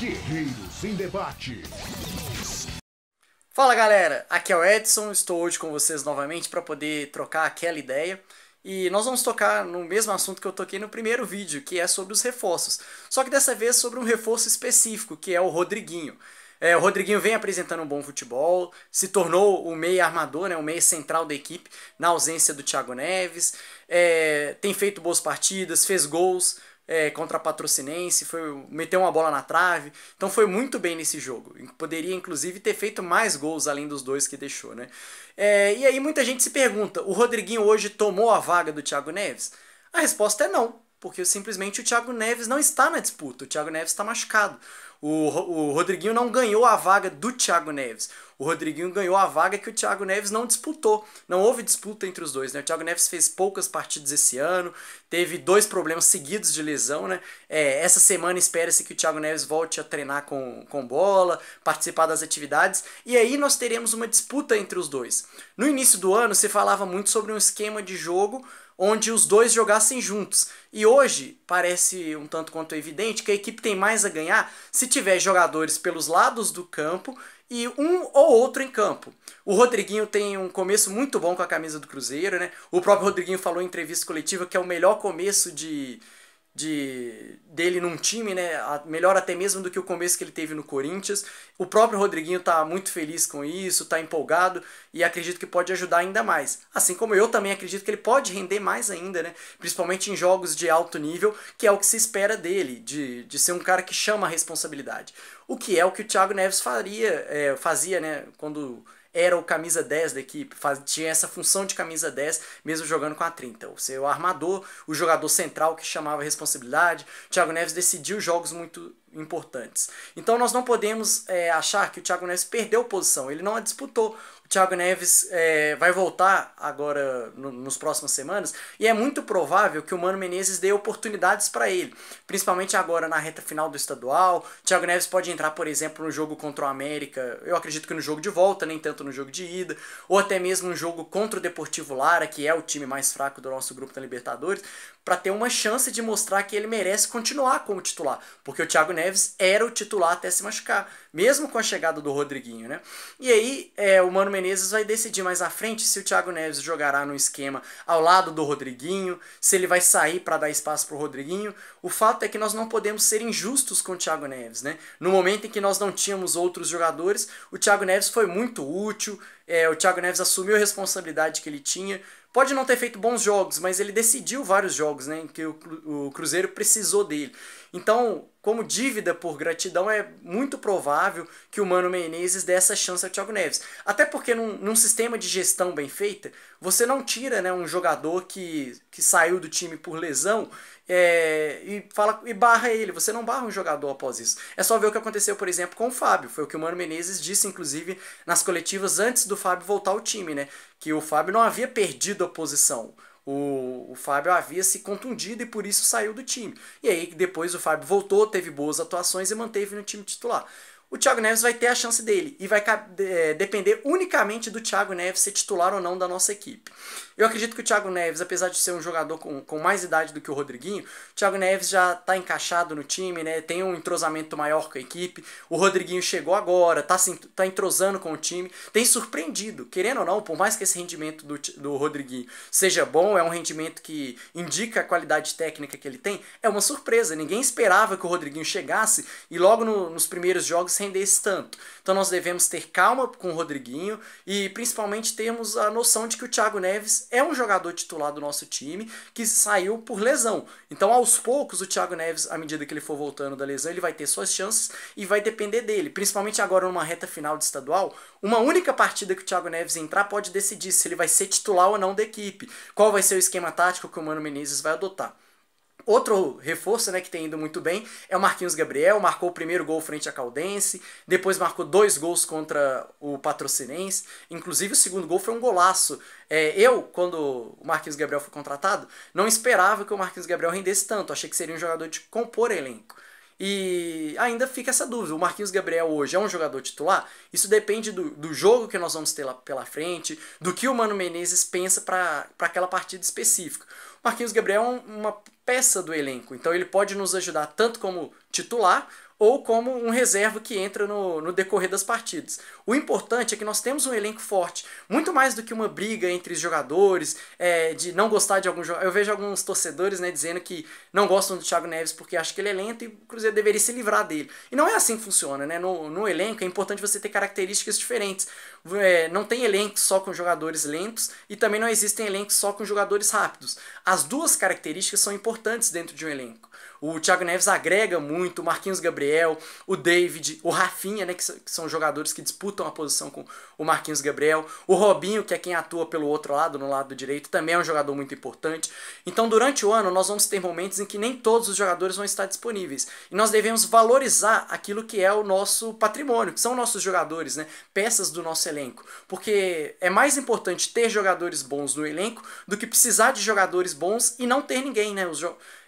Guerreiros em Debate. Fala galera, aqui é o Edson, estou hoje com vocês novamente para poder trocar aquela ideia. E nós vamos tocar no mesmo assunto que eu toquei no primeiro vídeo, que é sobre os reforços. Só que dessa vez sobre um reforço específico, que é o Rodriguinho. É, o Rodriguinho vem apresentando um bom futebol, se tornou o meio armador, né, o meio central da equipe, na ausência do Thiago Neves. É, tem feito boas partidas, fez gols, é, contra a Patrocinense, foi, meteu uma bola na trave. Então foi muito bem nesse jogo. Poderia, inclusive, ter feito mais gols além dos dois que deixou, né? É, e aí muita gente se pergunta: o Rodriguinho hoje tomou a vaga do Thiago Neves? A resposta é não, porque simplesmente o Thiago Neves não está na disputa, o Thiago Neves está machucado. O, o Rodriguinho não ganhou a vaga do Thiago Neves. O Rodriguinho ganhou a vaga que o Thiago Neves não disputou. Não houve disputa entre os dois, né? O Thiago Neves fez poucas partidas esse ano, teve dois problemas seguidos de lesão, né? É, essa semana espera-se que o Thiago Neves volte a treinar com, com bola, participar das atividades, e aí nós teremos uma disputa entre os dois. No início do ano se falava muito sobre um esquema de jogo onde os dois jogassem juntos. E hoje parece um tanto quanto evidente que a equipe tem mais a ganhar se tiver jogadores pelos lados do campo e um ou outro em campo. O Rodriguinho tem um começo muito bom com a camisa do Cruzeiro, né? O próprio Rodriguinho falou em entrevista coletiva que é o melhor começo de de dele num time, né? Melhor até mesmo do que o começo que ele teve no Corinthians. O próprio Rodriguinho tá muito feliz com isso, tá empolgado e acredito que pode ajudar ainda mais. Assim como eu também acredito que ele pode render mais ainda, né? Principalmente em jogos de alto nível, que é o que se espera dele, de, de ser um cara que chama a responsabilidade. O que é o que o Thiago Neves faria, é, fazia, né? Quando era o camisa 10 da equipe, faz, tinha essa função de camisa 10, mesmo jogando com a 30. o seu armador, o jogador central que chamava a responsabilidade, o Thiago Neves decidiu jogos muito importantes. Então nós não podemos é, achar que o Thiago Neves perdeu posição, ele não a disputou. Thiago Neves é, vai voltar agora no, nos próximas semanas e é muito provável que o Mano Menezes dê oportunidades para ele, principalmente agora na reta final do estadual. Thiago Neves pode entrar, por exemplo, no jogo contra o América, eu acredito que no jogo de volta, nem tanto no jogo de ida, ou até mesmo no jogo contra o Deportivo Lara, que é o time mais fraco do nosso grupo da Libertadores, para ter uma chance de mostrar que ele merece continuar como titular, porque o Thiago Neves era o titular até se machucar, mesmo com a chegada do Rodriguinho, né? E aí é, o Mano Menezes Menezes vai decidir mais à frente se o Thiago Neves jogará no esquema ao lado do Rodriguinho, se ele vai sair para dar espaço para o Rodriguinho. O fato é que nós não podemos ser injustos com o Thiago Neves, né? No momento em que nós não tínhamos outros jogadores, o Thiago Neves foi muito útil, é, o Thiago Neves assumiu a responsabilidade que ele tinha. Pode não ter feito bons jogos, mas ele decidiu vários jogos né, em que o, o Cruzeiro precisou dele. Então, como dívida por gratidão, é muito provável que o Mano Menezes dê essa chance ao Thiago Neves. Até porque num, num sistema de gestão bem feita, você não tira né, um jogador que, que saiu do time por lesão é, e, fala, e barra ele. Você não barra um jogador após isso. É só ver o que aconteceu, por exemplo, com o Fábio. Foi o que o Mano Menezes disse, inclusive, nas coletivas antes do Fábio voltar ao time, né? Que o Fábio não havia perdido a posição o, o Fábio havia se contundido e por isso saiu do time. E aí depois o Fábio voltou, teve boas atuações e manteve no time titular o Thiago Neves vai ter a chance dele e vai é, depender unicamente do Thiago Neves ser titular ou não da nossa equipe. Eu acredito que o Thiago Neves, apesar de ser um jogador com, com mais idade do que o Rodriguinho, o Thiago Neves já está encaixado no time, né? tem um entrosamento maior com a equipe. O Rodriguinho chegou agora, está tá entrosando com o time, tem surpreendido, querendo ou não, por mais que esse rendimento do, do Rodriguinho seja bom, é um rendimento que indica a qualidade técnica que ele tem, é uma surpresa. Ninguém esperava que o Rodriguinho chegasse e logo no, nos primeiros jogos rendesse tanto. Então nós devemos ter calma com o Rodriguinho e principalmente termos a noção de que o Thiago Neves é um jogador titular do nosso time que saiu por lesão. Então aos poucos o Thiago Neves, à medida que ele for voltando da lesão, ele vai ter suas chances e vai depender dele. Principalmente agora numa reta final de estadual, uma única partida que o Thiago Neves entrar pode decidir se ele vai ser titular ou não da equipe, qual vai ser o esquema tático que o Mano Menezes vai adotar. Outro reforço né, que tem indo muito bem é o Marquinhos Gabriel, marcou o primeiro gol frente a Caldense, depois marcou dois gols contra o Patrocinense, inclusive o segundo gol foi um golaço. É, eu, quando o Marquinhos Gabriel foi contratado, não esperava que o Marquinhos Gabriel rendesse tanto, achei que seria um jogador de compor elenco. E ainda fica essa dúvida: o Marquinhos Gabriel hoje é um jogador titular? Isso depende do, do jogo que nós vamos ter lá pela frente, do que o Mano Menezes pensa para aquela partida específica. O Marquinhos Gabriel é uma peça do elenco, então ele pode nos ajudar tanto como titular ou como um reserva que entra no, no decorrer das partidas. O importante é que nós temos um elenco forte, muito mais do que uma briga entre os jogadores, é, de não gostar de algum jogador. Eu vejo alguns torcedores né, dizendo que não gostam do Thiago Neves porque acham que ele é lento e o Cruzeiro deveria se livrar dele. E não é assim que funciona, né? No, no elenco é importante você ter características diferentes. É, não tem elenco só com jogadores lentos e também não existem elencos só com jogadores rápidos. As duas características são importantes dentro de um elenco. O Thiago Neves agrega muito, o Marquinhos Gabriel Gabriel, o David, o Rafinha, né, que, que são jogadores que disputam a posição com o Marquinhos Gabriel, o Robinho, que é quem atua pelo outro lado, no lado direito, também é um jogador muito importante. Então, durante o ano, nós vamos ter momentos em que nem todos os jogadores vão estar disponíveis. E nós devemos valorizar aquilo que é o nosso patrimônio, que são nossos jogadores, né, peças do nosso elenco. Porque é mais importante ter jogadores bons no elenco do que precisar de jogadores bons e não ter ninguém, né? Os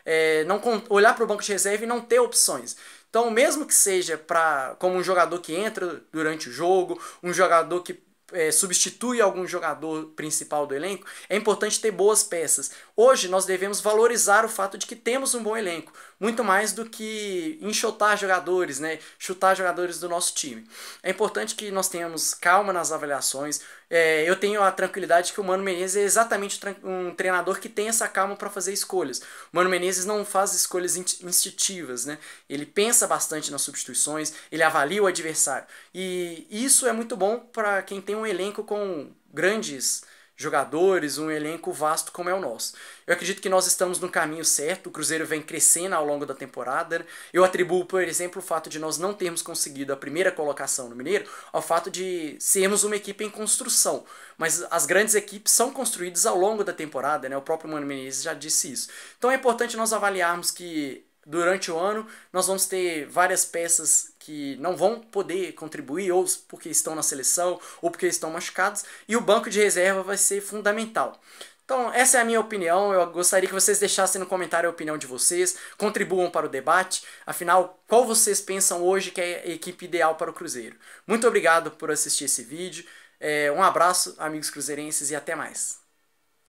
é, não olhar para o banco de reserva e não ter opções. Então, mesmo que seja para como um jogador que entra durante o jogo, um jogador que é, substitui algum jogador principal do elenco, é importante ter boas peças. Hoje nós devemos valorizar o fato de que temos um bom elenco, muito mais do que enxotar jogadores, né? chutar jogadores do nosso time. É importante que nós tenhamos calma nas avaliações. É, eu tenho a tranquilidade que o Mano Menezes é exatamente um treinador que tem essa calma para fazer escolhas. O Mano Menezes não faz escolhas instintivas, né? ele pensa bastante nas substituições, ele avalia o adversário. E isso é muito bom para quem tem um elenco com grandes jogadores, um elenco vasto como é o nosso. Eu acredito que nós estamos no caminho certo, o Cruzeiro vem crescendo ao longo da temporada. Eu atribuo, por exemplo, o fato de nós não termos conseguido a primeira colocação no Mineiro ao fato de sermos uma equipe em construção. Mas as grandes equipes são construídas ao longo da temporada, né? O próprio Mano Menezes já disse isso. Então é importante nós avaliarmos que durante o ano nós vamos ter várias peças que não vão poder contribuir, ou porque estão na seleção, ou porque estão machucados, e o banco de reserva vai ser fundamental. Então, essa é a minha opinião. Eu gostaria que vocês deixassem no comentário a opinião de vocês, contribuam para o debate. Afinal, qual vocês pensam hoje que é a equipe ideal para o Cruzeiro? Muito obrigado por assistir esse vídeo. É, um abraço, amigos cruzeirenses, e até mais.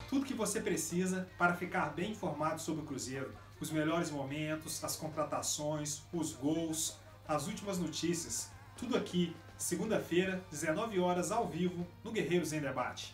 Tudo que você precisa para ficar bem informado sobre o Cruzeiro: os melhores momentos, as contratações, os gols as últimas notícias, tudo aqui, segunda-feira, 19 horas ao vivo, no Guerreiros em Debate.